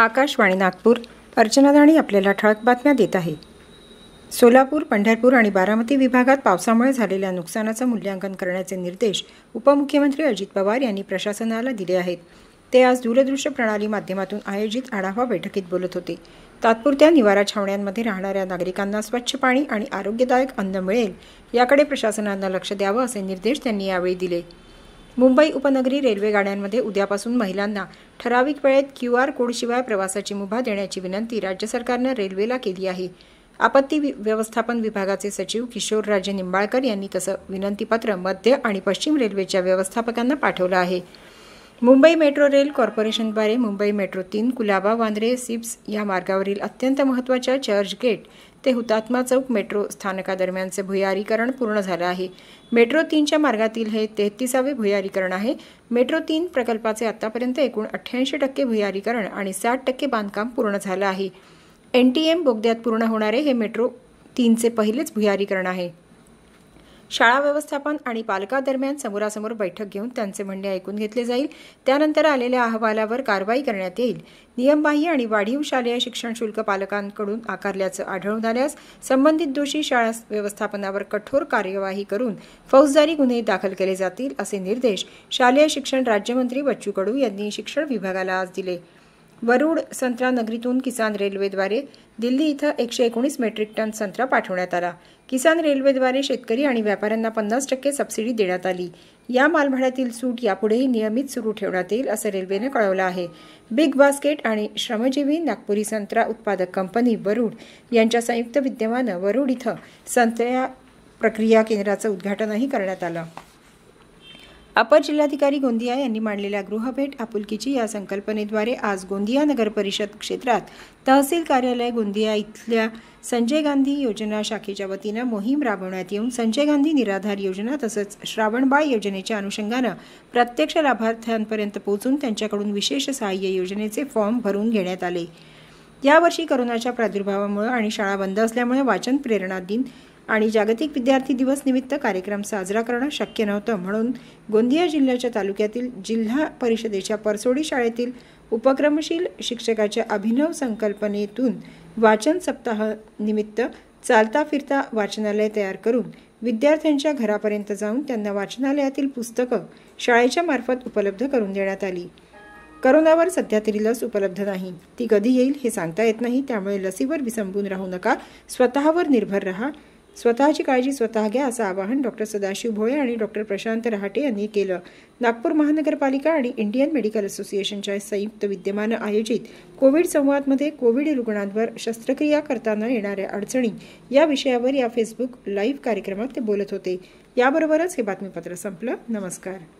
आकाशवाणी नागपूर अर्चना दाणी आपल्याला ठळक बातम्या देत आहे सोलापूर पंढरपूर आणि बारामती विभागात पावसामुळे झालेल्या नुकसानाचं मूल्यांकन करण्याचे निर्देश उपमुख्यमंत्री अजित पवार यांनी प्रशासनाला दिले आहेत ते आज दूरदृश्य प्रणाली माध्यमातून आयोजित आढावा बैठकीत बोलत होते तात्पुरत्या निवारा छावण्यांमध्ये राहणाऱ्या नागरिकांना स्वच्छ पाणी आणि आरोग्यदायक अन्न मिळेल याकडे प्रशासनानं लक्ष द्यावं असे निर्देश त्यांनी यावेळी दिले मुंबई उपनगरी रेल्वे गाड्यांमध्ये उद्यापासून महिलांना ठराविक वेळेत क्यू आर कोडशिवाय प्रवासाची मुभा देण्याची विनंती राज्य सरकारनं रेल्वेला केली आहे आपत्ती व्यवस्थापन विभागाचे सचिव किशोर राजे निंबाळकर यांनी तसं विनंतीपत्र मध्य आणि पश्चिम रेल्वेच्या व्यवस्थापकांना पाठवलं आहे मुंबई मेट्रो रेल कॉर्पोरेशनद्वारे मुंबई मेट्रो तीन कुलाबा वांद्रे सिप्स या मार्गावरील अत्यंत महत्त्वाच्या गेट ते हुतात्मा चौक मेट्रो स्थानकादरम्यानचे भुयारीकरण पूर्ण झालं आहे मेट्रो तीनच्या मार्गातील हे तेहतीसावे भुयारीकरण आहे मेट्रो तीन प्रकल्पाचे आतापर्यंत एकूण अठ्ठ्याऐंशी टक्के भुयारीकरण आणि साठ टक्के बांधकाम पूर्ण झालं आहे एन टी एम बोगद्यात पूर्ण होणारे हे मेट्रो तीनचे पहिलेच भुयारीकरण आहे शाळा व्यवस्थापन आणि पालकादरम्यान समोरासमोर बैठक घेऊन त्यांचे म्हणणे ऐकून घेतले जाईल त्यानंतर आलेल्या अहवालावर कारवाई करण्यात येईल नियमबाह्य आणि वाढीव शालेय शिक्षण शुल्क पालकांकडून आकारल्याचं आढळून आल्यास संबंधित दोषी शाळा व्यवस्थापनावर कठोर कार्यवाही करून फौजदारी गुन्हे दाखल केले जातील असे निर्देश शालेय शिक्षण राज्यमंत्री बच्चू कडू यांनी शिक्षण विभागाला आज दिले वरुड संत्रा नगरीतून किसान रेल्वेद्वारे दिल्ली इथं एकशे एकोणीस मेट्रिक टन संत्रा पाठवण्यात आला किसान रेल्वेद्वारे शेतकरी आणि व्यापाऱ्यांना पन्नास टक्के सबसिडी देण्यात आली या मालभाड्यातील सूट यापुढेही नियमित सुरू ठेवण्यात येईल असं रेल्वेने कळवलं आहे बिग बास्केट आणि श्रमजीवी नागपुरी संत्रा उत्पादक कंपनी वरुड यांच्या संयुक्त विद्यमानं वरुड इथं संत्र्या प्रक्रिया केंद्राचं उद्घाटनही करण्यात आलं अपर जिल्हाधिकारी गोंदिया यांनी मांडलेल्या गृहभेट आपुलकीची या संकल्पनेद्वारे आज गोंदिया नगर परिषद क्षेत्रात तहसील कार्यालय गोंदिया इथल्या संजय गांधी योजना शाखेच्या वतीनं मोहीम राबवण्यात येऊन संजय गांधी निराधार योजना तसंच श्रावणबाळ योजनेच्या अनुषंगानं प्रत्यक्ष लाभार्थ्यांपर्यंत पोहोचून त्यांच्याकडून विशेष सहाय्य योजनेचे फॉर्म भरून घेण्यात आले यावर्षी करोनाच्या प्रादुर्भावामुळे आणि शाळा बंद असल्यामुळे वाचन प्रेरणा दिन आणि जागतिक विद्यार्थी दिवस निमित्त कार्यक्रम साजरा करणं शक्य नव्हतं म्हणून गोंदिया जिल्ह्याच्या तालुक्यातील जिल्हा परिषदेच्या परसोडी शाळेतील उपक्रमशील शिक्षकाच्या अभिनव संकल्पनेतून वाचन सप्ताह निमित्त चालता फिरता वाचनालय तयार करून विद्यार्थ्यांच्या घरापर्यंत जाऊन त्यांना वाचनालयातील पुस्तकं शाळेच्या मार्फत उपलब्ध करून देण्यात आली करोनावर सध्या तरी लस उपलब्ध नाही ती कधी येईल हे सांगता येत नाही त्यामुळे लसीवर विसंबून राहू नका स्वतःवर निर्भर रहा स्वतःची काळजी स्वतः घ्या असं आवाहन डॉक्टर सदाशिव भोळे आणि डॉक्टर प्रशांत रहाटे यांनी केलं नागपूर महानगरपालिका आणि इंडियन मेडिकल असोसिएशनच्या संयुक्त विद्यमानं आयोजित कोविड संवादमध्ये कोविड रुग्णांवर शस्त्रक्रिया करताना येणाऱ्या अडचणी या विषयावर या फेसबुक लाईव्ह कार्यक्रमात ते बोलत होते याबरोबरच हे बातमीपत्र संपलं नमस्कार